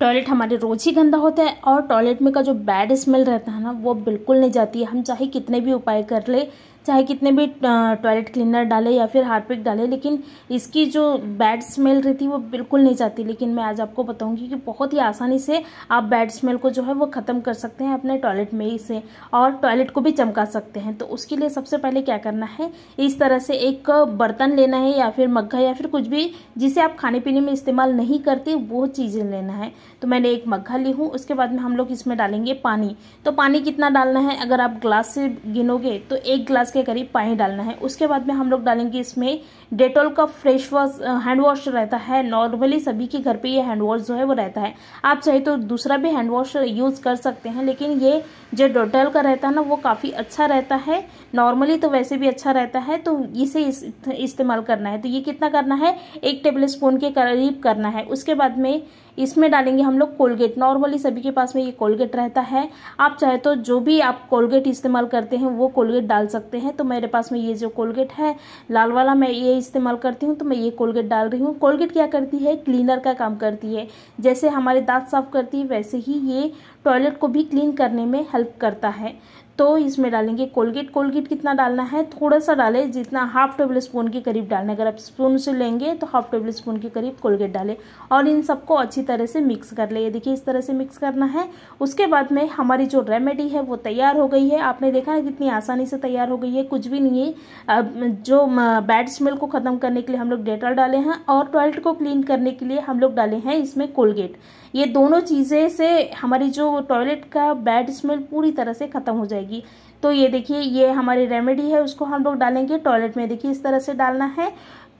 toilet हमारे रोज़ ही गंदा होता है और टॉयलेट में का जो बैड स्मेल रहता है ना वो बिल्कुल नहीं जाती है हम चाहे कितने भी उपाय कर ले चाहे कितने भी टॉयलेट क्लीनर डाले या फिर हार्पिक डाले लेकिन इसकी जो बैड स्मेल रहती वो बिल्कुल नहीं जाती लेकिन मैं आज आपको बताऊंगी कि बहुत ही आसानी से आप बैड स्मेल को जो है वो ख़त्म कर सकते हैं अपने टॉयलेट में ही से और टॉयलेट को भी चमका सकते हैं तो उसके लिए सबसे पहले क्या करना है इस तरह से एक बर्तन लेना है या फिर मग्घा या फिर कुछ भी जिसे आप खाने पीने में इस्तेमाल नहीं करते वो चीज़ें लेना है तो मैंने एक मग्घा ली हूँ उसके बाद में हम लोग इसमें डालेंगे पानी तो पानी कितना डालना है अगर आप ग्लास से गिनोगे तो एक ग्लास के करीब पानी डालना है उसके बाद में हम लोग डालेंगे इसमें डेटोल का फ्रेश वॉश हैंड वॉश रहता है नॉर्मली सभी के घर पे ये हैंड वॉश जो है वो रहता है आप चाहे तो दूसरा भी हैंड वॉश यूज़ कर सकते हैं लेकिन ये जो डेटोल का रहता है ना वो काफ़ी अच्छा रहता है नॉर्मली तो वैसे भी अच्छा रहता है तो इसे इस, इस्तेमाल करना है तो ये कितना करना है एक टेबल स्पून के करीब करना है उसके बाद में इसमें डालेंगे हम लोग कोलगेट नॉर्मली सभी के पास में ये कोलगेट रहता है आप चाहे तो जो भी आप कोलगेट इस्तेमाल करते हैं वो कोलगेट डाल सकते हैं तो मेरे पास में ये जो कोलगेट है लाल वाला मैं ये इस्तेमाल करती हूँ तो मैं ये कोलगेट डाल रही हूँ कोलगेट क्या करती है क्लीनर का काम करती है जैसे हमारे दांत साफ करती है वैसे ही ये टॉयलेट को भी क्लीन करने में हेल्प करता है तो इसमें डालेंगे कोलगेट कोलगेट कितना डालना है थोड़ा सा डालें जितना हाफ टेबल स्पून के करीब डालना अगर आप स्पून से लेंगे तो हाफ टेबल स्पून के करीब कोलगेट डालें और इन सबको अच्छी तरह से मिक्स कर लें देखिए इस तरह से मिक्स करना है उसके बाद में हमारी जो रेमेडी है वो तैयार हो गई है आपने देखा है कितनी आसानी से तैयार हो गई है कुछ भी नहीं है जो बैड स्मेल को ख़त्म करने के लिए हम लोग डेटॉल डाले हैं और टॉयलेट को क्लीन करने के लिए हम लोग डाले हैं इसमें कोलगेट ये दोनों चीज़ें से हमारी जो टॉयलेट का बैड स्मेल पूरी तरह से ख़त्म हो जाएगी जाएगी तो ये देखिए ये हमारी रेमेडी है उसको हम लोग डालेंगे टॉयलेट में देखिए इस तरह से डालना है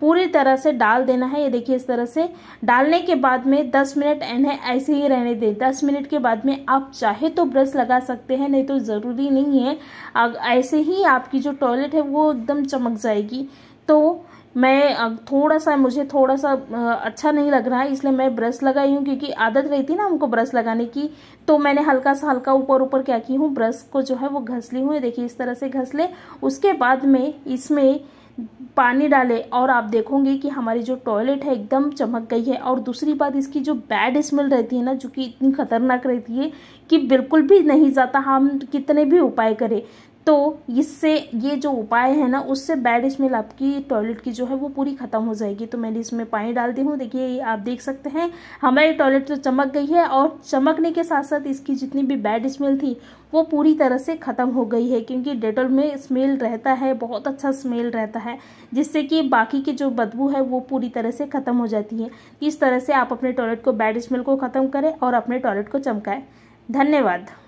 पूरी तरह से डाल देना है ये देखिए इस तरह से डालने के बाद में 10 मिनट इन्हें ऐसे ही रहने दें 10 मिनट के बाद में आप चाहे तो ब्रश लगा सकते हैं नहीं तो ज़रूरी नहीं है ऐसे ही आपकी जो टॉयलेट है वो एकदम चमक जाएगी तो मैं थोड़ा सा मुझे थोड़ा सा अच्छा नहीं लग रहा है इसलिए मैं ब्रश लगाई हूँ क्योंकि आदत रहती है ना हमको ब्रश लगाने की तो मैंने हल्का सा हल्का ऊपर ऊपर क्या की हूँ ब्रश को जो है वो घस ली हूँ देखिए इस तरह से घस ले उसके बाद में इसमें पानी डाले और आप देखोगे कि हमारी जो टॉयलेट है एकदम चमक गई है और दूसरी बात इसकी जो बैड स्मेल रहती है ना जो कि इतनी खतरनाक रहती है कि बिल्कुल भी नहीं जाता हम कितने भी उपाय करें तो इससे ये जो उपाय है ना उससे बैड स्मेल आपकी टॉयलेट की जो है वो पूरी ख़त्म हो जाएगी तो मैंने इसमें पानी डालती हूँ देखिए आप देख सकते हैं हमारी टॉयलेट तो चमक गई है और चमकने के साथ साथ इसकी जितनी भी बैड स्मेल थी वो पूरी तरह से ख़त्म हो गई है क्योंकि डेटॉल में स्मेल रहता है बहुत अच्छा स्मेल रहता है जिससे कि बाकी की जो बदबू है वो पूरी तरह से ख़त्म हो जाती है इस तरह से आप अपने टॉयलेट को बैड स्मेल को ख़त्म करें और अपने टॉयलेट को चमकाएं धन्यवाद